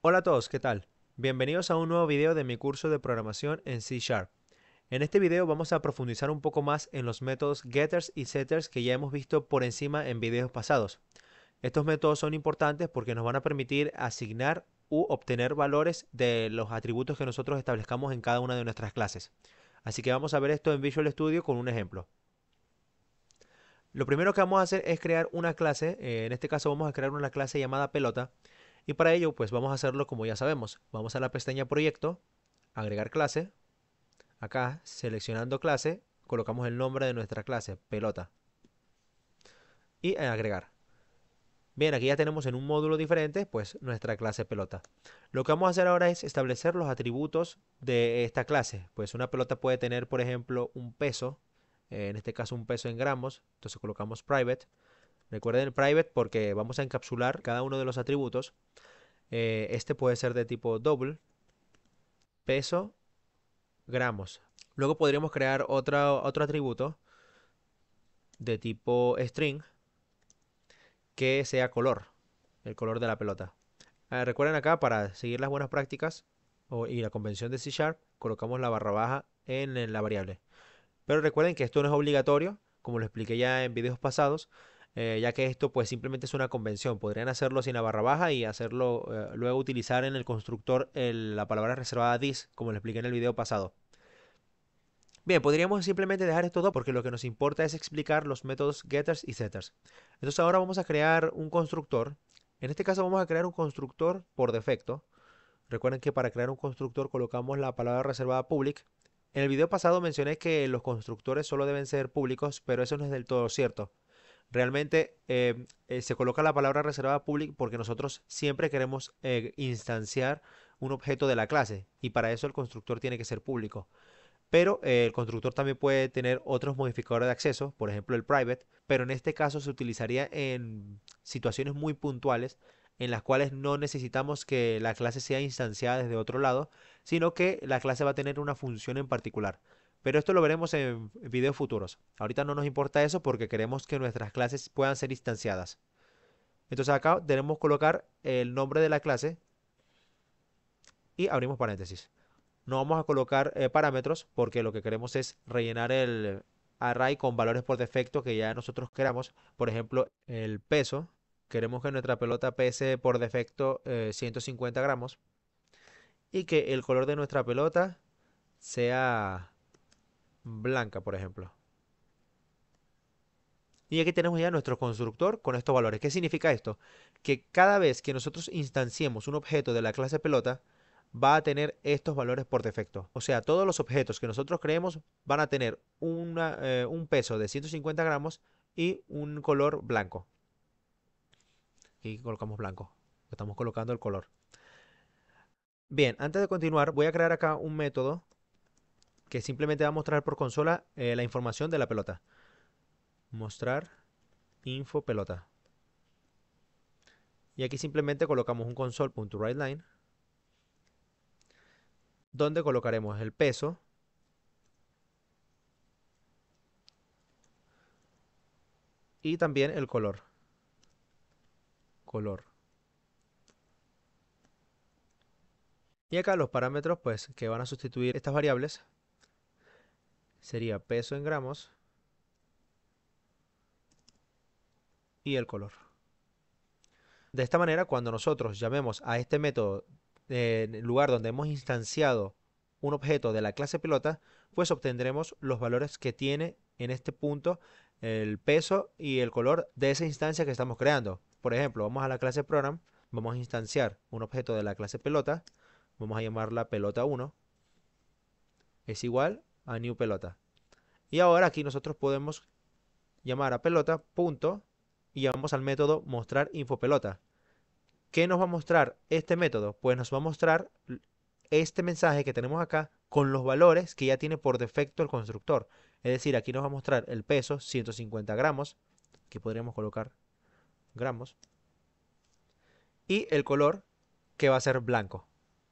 Hola a todos, ¿qué tal? Bienvenidos a un nuevo video de mi curso de programación en C Sharp. En este video vamos a profundizar un poco más en los métodos getters y setters que ya hemos visto por encima en videos pasados. Estos métodos son importantes porque nos van a permitir asignar u obtener valores de los atributos que nosotros establezcamos en cada una de nuestras clases. Así que vamos a ver esto en Visual Studio con un ejemplo. Lo primero que vamos a hacer es crear una clase, eh, en este caso vamos a crear una clase llamada pelota, y para ello, pues vamos a hacerlo como ya sabemos. Vamos a la pestaña Proyecto, agregar clase. Acá, seleccionando clase, colocamos el nombre de nuestra clase, pelota. Y agregar. Bien, aquí ya tenemos en un módulo diferente, pues nuestra clase pelota. Lo que vamos a hacer ahora es establecer los atributos de esta clase. Pues una pelota puede tener, por ejemplo, un peso, eh, en este caso un peso en gramos, entonces colocamos private. Recuerden el private porque vamos a encapsular cada uno de los atributos. Eh, este puede ser de tipo double, peso, gramos. Luego podríamos crear otro atributo de tipo string que sea color, el color de la pelota. Ah, recuerden acá, para seguir las buenas prácticas y la convención de C Sharp, colocamos la barra baja en, en la variable. Pero recuerden que esto no es obligatorio, como lo expliqué ya en videos pasados, eh, ya que esto pues simplemente es una convención. Podrían hacerlo sin la barra baja y hacerlo eh, luego utilizar en el constructor la palabra reservada this, como lo expliqué en el video pasado. Bien, podríamos simplemente dejar esto todo porque lo que nos importa es explicar los métodos getters y setters. Entonces ahora vamos a crear un constructor. En este caso vamos a crear un constructor por defecto. Recuerden que para crear un constructor colocamos la palabra reservada public. En el video pasado mencioné que los constructores solo deben ser públicos, pero eso no es del todo cierto. Realmente eh, eh, se coloca la palabra reservada public porque nosotros siempre queremos eh, instanciar un objeto de la clase y para eso el constructor tiene que ser público. Pero el constructor también puede tener otros modificadores de acceso, por ejemplo el private, pero en este caso se utilizaría en situaciones muy puntuales en las cuales no necesitamos que la clase sea instanciada desde otro lado, sino que la clase va a tener una función en particular. Pero esto lo veremos en videos futuros. Ahorita no nos importa eso porque queremos que nuestras clases puedan ser instanciadas. Entonces acá tenemos colocar el nombre de la clase y abrimos paréntesis. No vamos a colocar eh, parámetros porque lo que queremos es rellenar el array con valores por defecto que ya nosotros queramos. Por ejemplo, el peso. Queremos que nuestra pelota pese por defecto 150 eh, gramos y que el color de nuestra pelota sea blanca, por ejemplo. Y aquí tenemos ya nuestro constructor con estos valores. ¿Qué significa esto? Que cada vez que nosotros instanciemos un objeto de la clase pelota, va a tener estos valores por defecto. O sea, todos los objetos que nosotros creemos van a tener eh, un peso de 150 gramos y un color blanco. Aquí colocamos blanco. Estamos colocando el color. Bien, antes de continuar, voy a crear acá un método que simplemente va a mostrar por consola eh, la información de la pelota. Mostrar info pelota. Y aquí simplemente colocamos un console.WriteLine donde colocaremos el peso y también el color. Color. Y acá los parámetros pues que van a sustituir estas variables sería peso en gramos y el color. De esta manera, cuando nosotros llamemos a este método en el lugar donde hemos instanciado un objeto de la clase pelota, pues obtendremos los valores que tiene en este punto el peso y el color de esa instancia que estamos creando. Por ejemplo, vamos a la clase program, vamos a instanciar un objeto de la clase pelota, vamos a llamarla pelota 1, es igual a new pelota. Y ahora aquí nosotros podemos llamar a pelota punto y llamamos al método mostrar Info Pelota. ¿Qué nos va a mostrar este método? Pues nos va a mostrar este mensaje que tenemos acá con los valores que ya tiene por defecto el constructor. Es decir, aquí nos va a mostrar el peso, 150 gramos, que podríamos colocar gramos, y el color que va a ser blanco.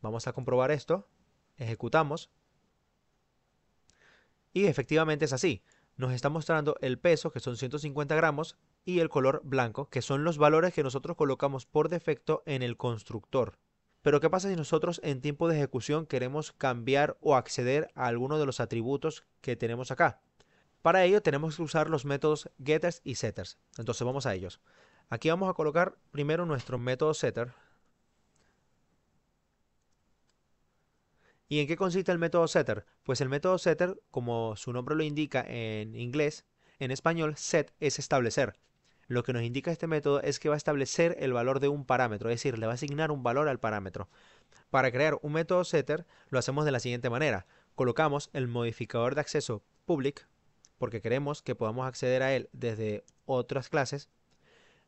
Vamos a comprobar esto, ejecutamos y efectivamente es así. Nos está mostrando el peso, que son 150 gramos, y el color blanco, que son los valores que nosotros colocamos por defecto en el constructor. Pero ¿qué pasa si nosotros en tiempo de ejecución queremos cambiar o acceder a alguno de los atributos que tenemos acá? Para ello tenemos que usar los métodos getters y setters. Entonces vamos a ellos. Aquí vamos a colocar primero nuestro método setter, ¿Y en qué consiste el método setter? Pues el método setter, como su nombre lo indica en inglés, en español set es establecer. Lo que nos indica este método es que va a establecer el valor de un parámetro, es decir, le va a asignar un valor al parámetro. Para crear un método setter lo hacemos de la siguiente manera. Colocamos el modificador de acceso public, porque queremos que podamos acceder a él desde otras clases.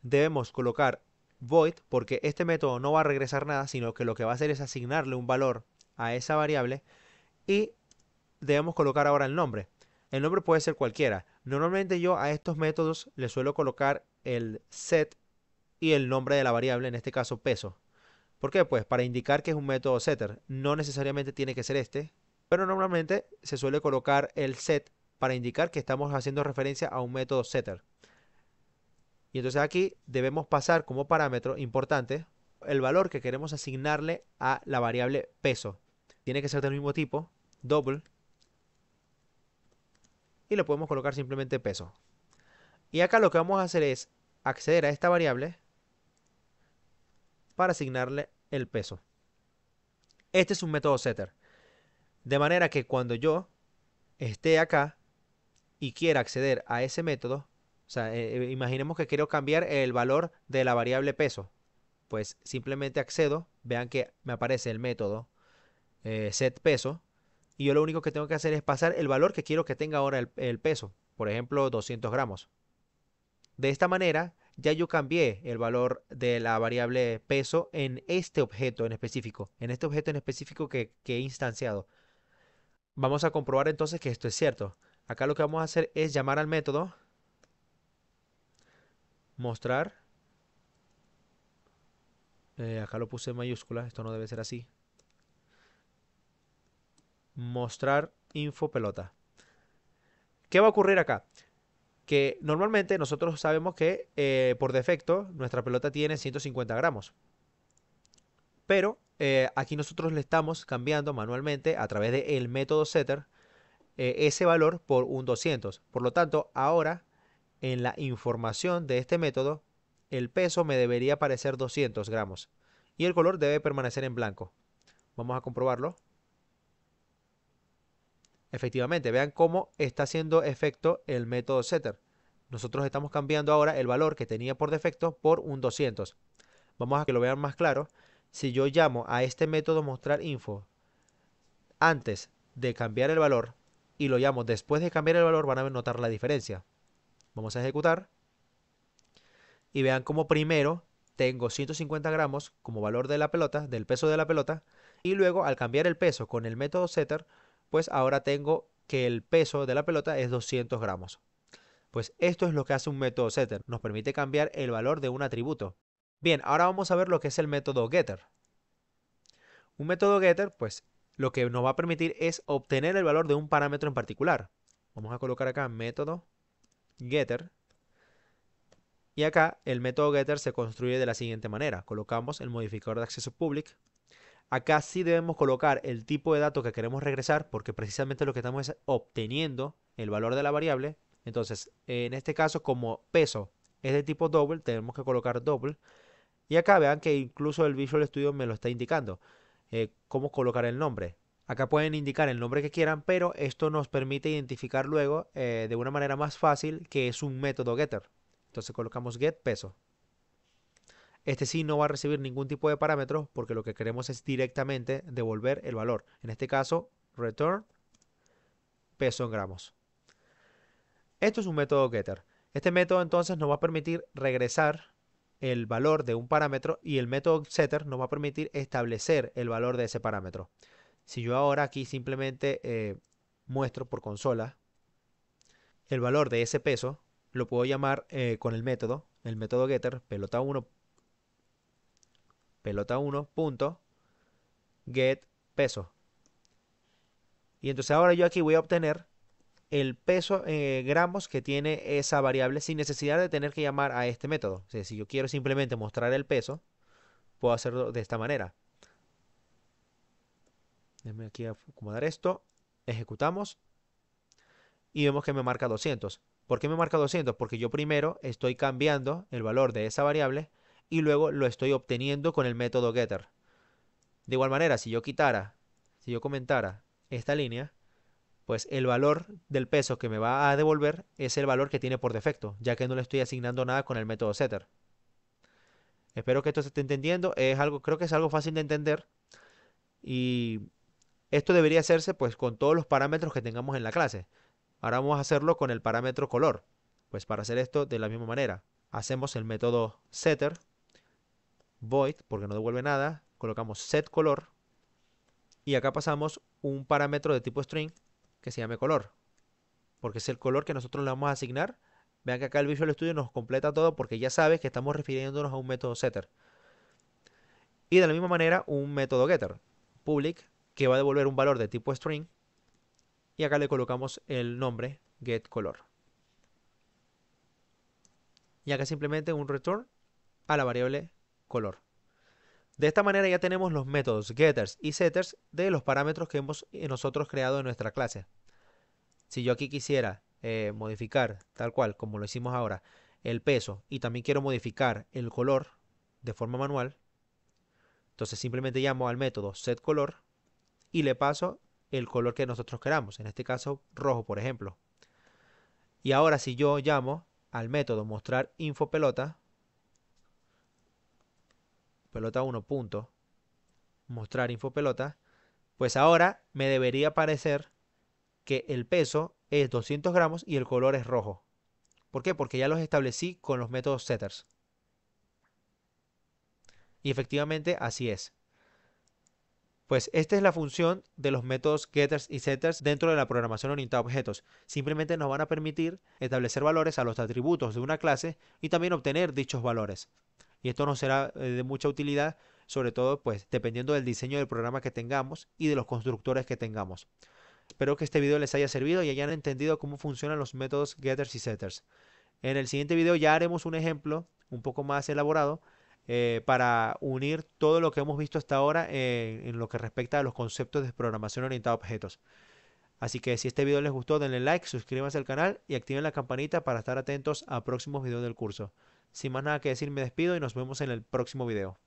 Debemos colocar void, porque este método no va a regresar nada, sino que lo que va a hacer es asignarle un valor a esa variable y debemos colocar ahora el nombre. El nombre puede ser cualquiera. Normalmente yo a estos métodos le suelo colocar el set y el nombre de la variable, en este caso peso. ¿Por qué? Pues para indicar que es un método setter. No necesariamente tiene que ser este, pero normalmente se suele colocar el set para indicar que estamos haciendo referencia a un método setter. Y entonces aquí debemos pasar como parámetro importante el valor que queremos asignarle a la variable peso tiene que ser del mismo tipo, double, y le podemos colocar simplemente peso. Y acá lo que vamos a hacer es acceder a esta variable para asignarle el peso. Este es un método setter. De manera que cuando yo esté acá y quiera acceder a ese método, o sea, eh, eh, imaginemos que quiero cambiar el valor de la variable peso. Pues simplemente accedo, vean que me aparece el método eh, set peso, y yo lo único que tengo que hacer es pasar el valor que quiero que tenga ahora el, peso, por ejemplo 200 gramos. De esta manera ya yo cambié el valor de la variable peso en este objeto en específico, en este objeto en específico que, he instanciado. Vamos a comprobar entonces que esto es cierto. Acá lo que vamos a hacer es llamar al método mostrar. Eh, acá lo puse en mayúscula, esto no debe ser así mostrar info pelota. ¿Qué va a ocurrir acá? Que normalmente nosotros sabemos que eh, por defecto nuestra pelota tiene 150 gramos. Pero eh, aquí nosotros le estamos cambiando manualmente a través del el método setter eh, ese valor por un 200. Por lo tanto, ahora en la información de este método, el peso me debería parecer 200 gramos y el color debe permanecer en blanco. Vamos a comprobarlo. Efectivamente, vean cómo está haciendo efecto el método setter. Nosotros estamos cambiando ahora el valor que tenía por defecto por un 200. Vamos a que lo vean más claro. Si yo llamo a este método mostrar info antes de cambiar el valor y lo llamo después de cambiar el valor, van a notar la diferencia. Vamos a ejecutar. Y vean cómo primero tengo 150 gramos como valor de la pelota, del peso de la pelota, y luego al cambiar el peso con el método setter, pues ahora tengo que el peso de la pelota es 200 gramos. Pues esto es lo que hace un método setter, nos permite cambiar el valor de un atributo. Bien, ahora vamos a ver lo que es el método getter. Un método getter, pues lo que nos va a permitir es obtener el valor de un parámetro en particular. Vamos a colocar acá método getter. Y acá el método getter se construye de la siguiente manera. Colocamos el modificador de acceso public, Acá sí debemos colocar el tipo de dato que queremos regresar porque precisamente lo que estamos es obteniendo el valor de la variable. Entonces, en este caso, como peso es de tipo double, tenemos que colocar double. Y acá vean que incluso el Visual Studio me lo está indicando. Eh, cómo colocar el nombre. Acá pueden indicar el nombre que quieran, pero esto nos permite identificar luego eh, de una manera más fácil que es un método getter. Entonces colocamos get peso. Este sí no va a recibir ningún tipo de parámetro porque lo que queremos es directamente devolver el valor. En este caso, return peso en gramos. Esto es un método getter. Este método entonces nos va a permitir regresar el valor de un parámetro y el método setter nos va a permitir establecer el valor de ese parámetro. Si yo ahora aquí simplemente eh, muestro por consola el valor de ese peso, lo puedo llamar eh, con el método, el método getter, pelota1 pelota 1getpeso Y entonces ahora yo aquí voy a obtener el peso en eh, gramos que tiene esa variable sin necesidad de tener que llamar a este método. si yo quiero simplemente mostrar el peso, puedo hacerlo de esta manera. Déjenme aquí acomodar esto. Ejecutamos. Y vemos que me marca 200. ¿Por qué me marca 200? Porque yo primero estoy cambiando el valor de esa variable y luego lo estoy obteniendo con el método getter. De igual manera, si yo quitara, si yo comentara esta línea, pues el valor del peso que me va a devolver es el valor que tiene por defecto, ya que no le estoy asignando nada con el método setter. Espero que esto se esté entendiendo, es algo, creo que es algo fácil de entender y esto debería hacerse pues con todos los parámetros que tengamos en la clase. Ahora vamos a hacerlo con el parámetro color. Pues para hacer esto de la misma manera, hacemos el método setter void, porque no devuelve nada, colocamos set color y acá pasamos un parámetro de tipo string que se llame color, porque es el color que nosotros le vamos a asignar. Vean que acá el Visual Studio nos completa todo porque ya sabes que estamos refiriéndonos a un método setter. Y de la misma manera un método getter, public, que va a devolver un valor de tipo string y acá le colocamos el nombre getColor. Y acá simplemente un return a la variable color. De esta manera ya tenemos los métodos getters y setters de los parámetros que hemos eh, nosotros creado en nuestra clase. Si yo aquí quisiera eh, modificar tal cual como lo hicimos ahora el peso y también quiero modificar el color de forma manual, entonces simplemente llamo al método setColor y le paso el color que nosotros queramos, en este caso rojo por ejemplo. Y ahora si yo llamo al método mostrar info pelota pelota 1 punto, mostrar pelota pues ahora me debería parecer que el peso es 200 gramos y el color es rojo. ¿Por qué? Porque ya los establecí con los métodos setters. Y efectivamente así es. Pues esta es la función de los métodos getters y setters dentro de la programación orientada a objetos. Simplemente nos van a permitir establecer valores a los atributos de una clase y también obtener dichos valores y esto nos será eh, de mucha utilidad, sobre todo pues dependiendo del diseño del programa que tengamos y de los constructores que tengamos. Espero que este video les haya servido y hayan entendido cómo funcionan los métodos getters y setters. En el siguiente video ya haremos un ejemplo un poco más elaborado eh, para unir todo lo que hemos visto hasta ahora en lo que respecta a los conceptos de programación orientada a objetos. Así que si este video les gustó, denle like, suscríbanse al canal y activen la campanita para estar atentos a próximos videos del curso. Sin más nada que decir, me despido y nos vemos en el próximo video.